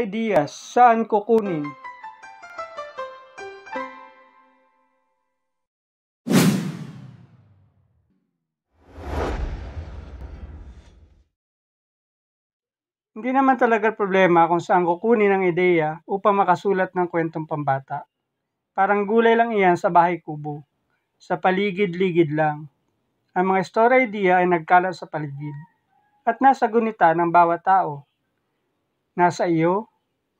ideas, saan kukunin? Hindi naman talaga problema kung saan kukunin ang ideya upang makasulat ng kwentong pambata. Parang gulay lang iyan sa bahay kubo. Sa paligid-ligid lang. Ang mga story idea ay nagkalat sa paligid at nasa gunita ng bawat tao nasa iyo,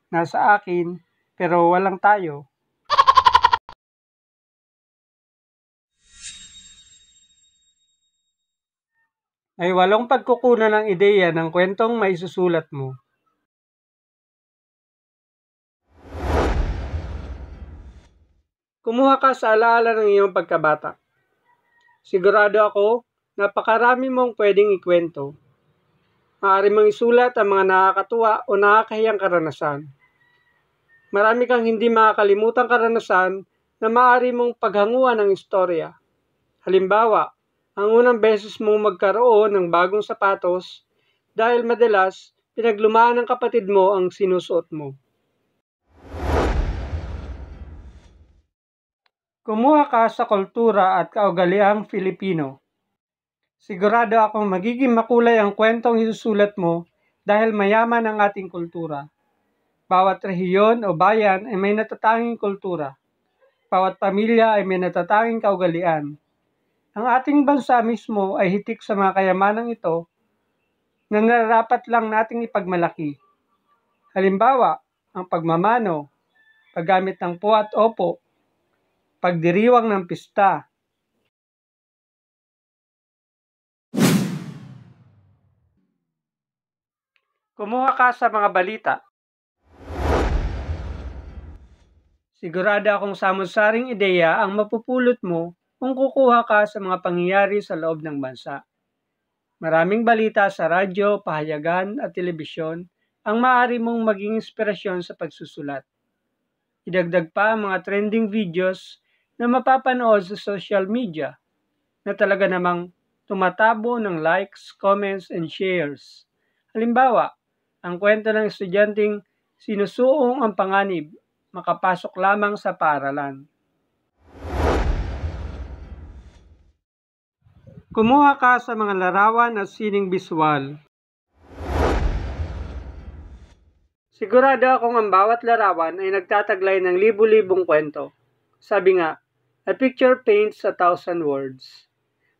nasa akin, pero walang tayo. Ay walong pagkukunan ng ideya ng kwentong maisusulat mo. Kumuha ka sa alaala ng iyong pagkabata. Sigurado ako, napakarami mong pwedeng ikwento maaari mong isulat ang mga nakakatuwa o nakakahiyang karanasan. Marami kang hindi makakalimutang karanasan na maaari mong paghanguan ng istorya. Halimbawa, ang unang beses mong magkaroon ng bagong sapatos dahil madalas pinaglumaan ng kapatid mo ang sinusuot mo. Kumuha ka sa kultura at kaugaliang Filipino. Sigurado ako magiging makulay ang kwentong isusulat mo dahil mayaman ang ating kultura. Bawat rehiyon o bayan ay may natatanging kultura. Bawat pamilya ay may natatanging kaugalian. Ang ating bansa mismo ay hitik sa mga kayamanang ito na nararapat lang nating ipagmalaki. Halimbawa, ang pagmamano, paggamit ng puwa at opo, pagdiriwang ng pista, Kumuha ka sa mga balita. Sigurado akong samot-saring ideya ang mapupulot mo kung kukuha ka sa mga pangyayari sa loob ng bansa. Maraming balita sa radyo, pahayagan at telebisyon ang maaari mong maging inspirasyon sa pagsusulat. Idagdag pa ang mga trending videos na mapapanood sa social media na talaga namang tumatabo ng likes, comments, and shares. Halimbawa, ang kwento ng estudyanteng sinusuong ang panganib, makapasok lamang sa paralan. Kumuha ka sa mga larawan at sining biswal. Sigurado akong ang bawat larawan ay nagtataglay ng libu-libong kwento. Sabi nga, a picture paints a thousand words.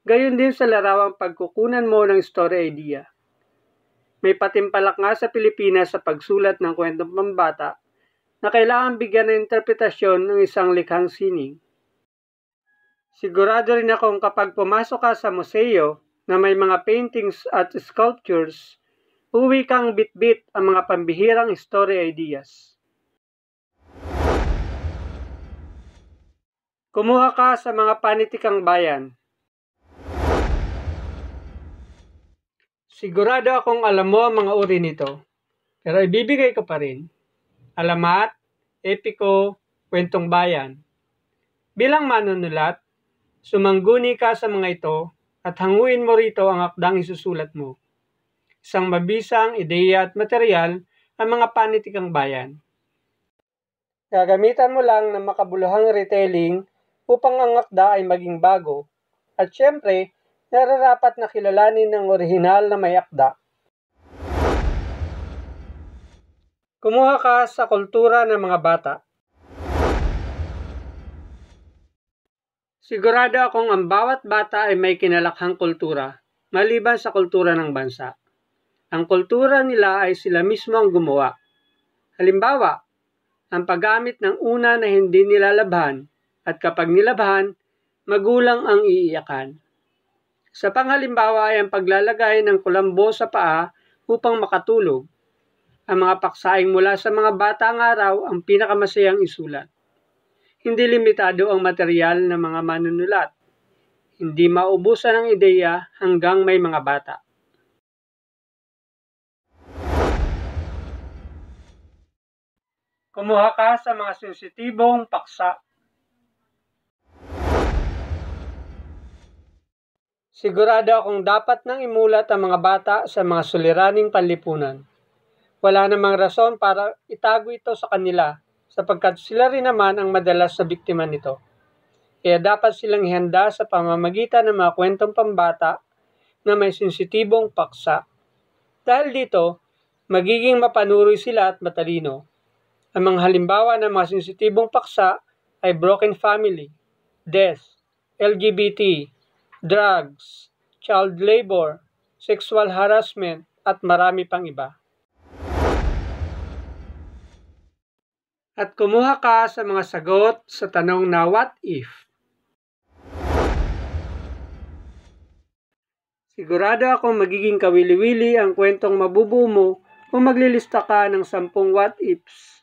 Gayon din sa larawang pagkukunan mo ng story idea. May patimpalak nga sa Pilipinas sa pagsulat ng kwentong pambata na kailangan bigyan ng interpretasyon ng isang likhang sining. Sigurado rin akong kapag pumasok ka sa museo na may mga paintings at sculptures, uwi kang bitbit ang mga pambihirang story ideas. Kumuha ka sa mga panitikang bayan Sigurado akong alam mo ang mga uri nito, pero ibibigay ko pa rin. Alamat, epiko, kwentong bayan. Bilang manunulat, sumangguni ka sa mga ito at hanguin mo rito ang akdang isusulat mo. Isang mabisang ideya at material ang mga panitikang bayan. Gagamitan mo lang ng makabuluhang retailing upang ang akda ay maging bago at syempre nararapat na kilalanin ng orihinal na may akda. Kumuha ka sa kultura ng mga bata. Sigurado akong ang bawat bata ay may kinalakhang kultura, maliban sa kultura ng bansa. Ang kultura nila ay sila mismo ang gumawa. Halimbawa, ang paggamit ng una na hindi nilalabhan at kapag nilabhan, magulang ang iiyakan. Sa panghalimbawa ay ang paglalagay ng kulambo sa paa upang makatulog. Ang mga paksaing mula sa mga batang araw ang pinakamasayang isulat. Hindi limitado ang material ng mga manunulat. Hindi maubusan ang ideya hanggang may mga bata. Kumuha ka sa mga sensitibong paksa Sigurado akong dapat nang imulat ang mga bata sa mga suliraning panlipunan. Wala namang rason para itago ito sa kanila sapagkat sila rin naman ang madalas sa biktima nito. Kaya dapat silang handa sa pamamagitan ng mga kwentong pambata na may sensitibong paksa. Dahil dito, magiging mapanuroy sila at matalino. Ang mga halimbawa ng mga sensitibong paksa ay broken family, death, LGBT, drugs, child labor, sexual harassment, at marami pang iba. At kumuha ka sa mga sagot sa tanong na what if? Sigurado ako magiging kawili-wili ang kwentong mabubuo mo kung maglilista ka ng sampung what ifs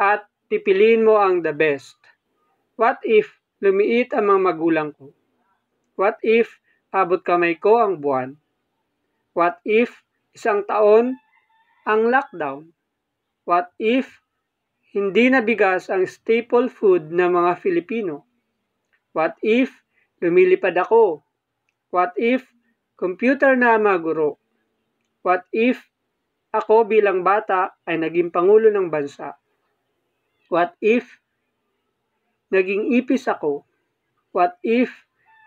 at pipiliin mo ang the best. What if lumiit ang mga magulang ko? What if abot kamay ko ang buwan? What if isang taon ang lockdown? What if hindi nabigas ang staple food ng mga Filipino? What if lumilipad ako? What if computer na maguro? What if ako bilang bata ay naging pangulo ng bansa? What if naging ipis ako? What if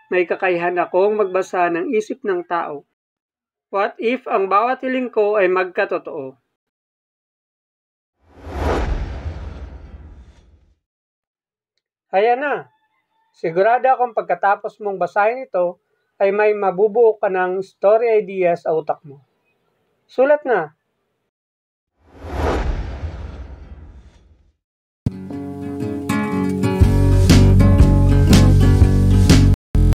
may kakayahan akong magbasa ng isip ng tao. What if ang bawat hiling ko ay magkatotoo? Ayan na. Sigurado akong pagkatapos mong basahin ito, ay may mabubuo ka ng story ideas sa utak mo. Sulat na